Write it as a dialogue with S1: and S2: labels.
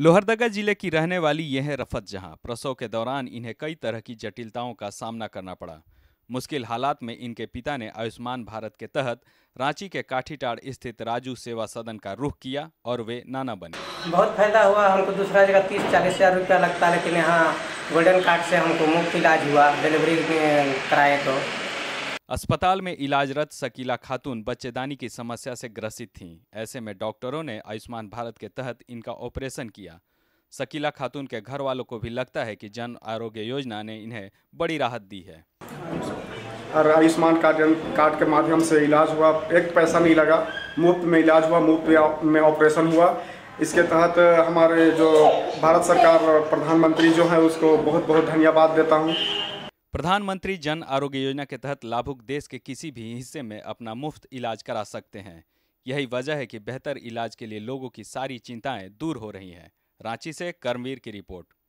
S1: लोहरदगा जिले की रहने वाली यह रफत जहां प्रसव के दौरान इन्हें कई तरह की जटिलताओं का सामना करना पड़ा मुश्किल हालात में इनके पिता ने आयुष्मान भारत के तहत रांची के काठीटाड़ स्थित राजू सेवा सदन का रुख किया और वे नाना बने
S2: बहुत फायदा हुआ हमको दूसरा जगह तीस चालीस हजार रुपया लगता लेकिन यहाँ गोल्डन कार्ड से हमको मुफ्त इलाज हुआ डिलीवरी कराए तो
S1: अस्पताल में इलाजरत सकीला खातून बच्चेदानी की समस्या से ग्रसित थीं ऐसे में डॉक्टरों ने आयुष्मान भारत के तहत इनका ऑपरेशन किया सकीला खातून के घर वालों को भी लगता है कि जन आरोग्य योजना ने इन्हें बड़ी राहत दी है
S3: और आयुष्मान कार्ड कार्ड के माध्यम से इलाज हुआ एक पैसा नहीं लगा मुफ्त में इलाज हुआ मुफ्त में ऑपरेशन हुआ इसके तहत हमारे जो भारत सरकार प्रधानमंत्री जो है उसको बहुत बहुत धन्यवाद देता हूँ
S1: प्रधानमंत्री जन आरोग्य योजना के तहत लाभुक देश के किसी भी हिस्से में अपना मुफ्त इलाज करा सकते हैं यही वजह है कि बेहतर इलाज के लिए लोगों की सारी चिंताएं दूर हो रही हैं रांची से कर्मवीर की रिपोर्ट